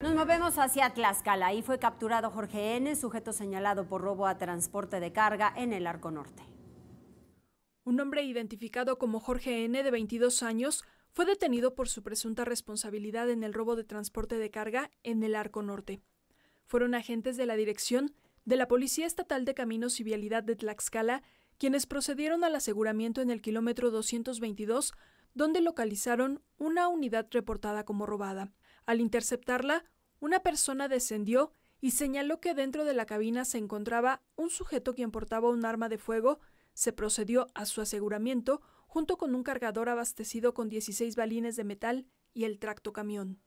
Nos movemos hacia Tlaxcala. Ahí fue capturado Jorge N., sujeto señalado por robo a transporte de carga en el Arco Norte. Un hombre identificado como Jorge N., de 22 años, fue detenido por su presunta responsabilidad en el robo de transporte de carga en el Arco Norte. Fueron agentes de la Dirección de la Policía Estatal de Caminos y Vialidad de Tlaxcala quienes procedieron al aseguramiento en el kilómetro 222 donde localizaron una unidad reportada como robada. Al interceptarla, una persona descendió y señaló que dentro de la cabina se encontraba un sujeto quien portaba un arma de fuego, se procedió a su aseguramiento junto con un cargador abastecido con 16 balines de metal y el tractocamión.